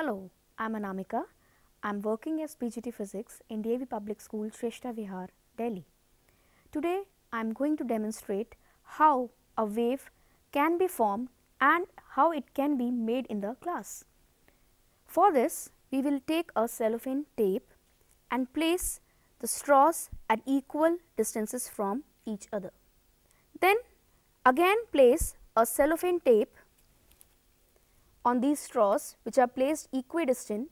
Hello, I'm Anamika. I'm working as PGT Physics in DAV Public School, Shrestha Vihar, Delhi. Today, I'm going to demonstrate how a wave can be formed and how it can be made in the class. For this, we will take a cellophane tape and place the straws at equal distances from each other. Then again place a cellophane tape on these straws which are placed equidistant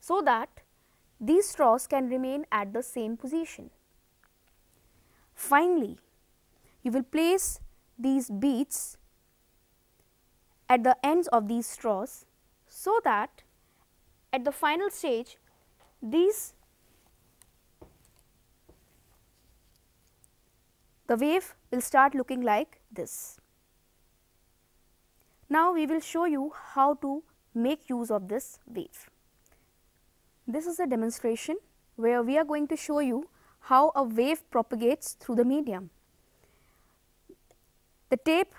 so that these straws can remain at the same position. Finally, you will place these beads at the ends of these straws so that at the final stage these the wave will start looking like this. Now, we will show you how to make use of this wave. This is a demonstration where we are going to show you how a wave propagates through the medium. The tape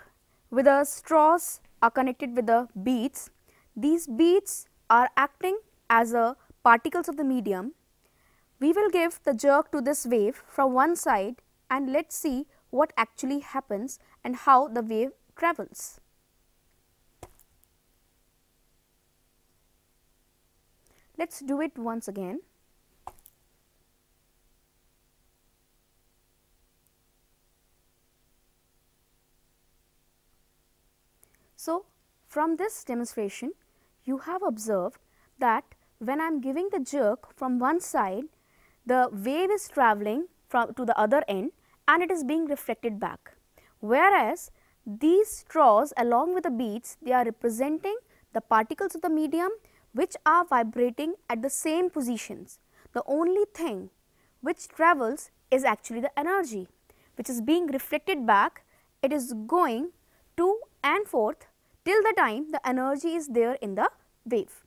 with the straws are connected with the beads. These beads are acting as a particles of the medium. We will give the jerk to this wave from one side and let's see what actually happens and how the wave travels. Let us do it once again. So, from this demonstration, you have observed that when I am giving the jerk from one side, the wave is travelling from to the other end and it is being reflected back. Whereas, these straws along with the beads, they are representing the particles of the medium which are vibrating at the same positions. The only thing which travels is actually the energy which is being reflected back. It is going to and forth till the time the energy is there in the wave.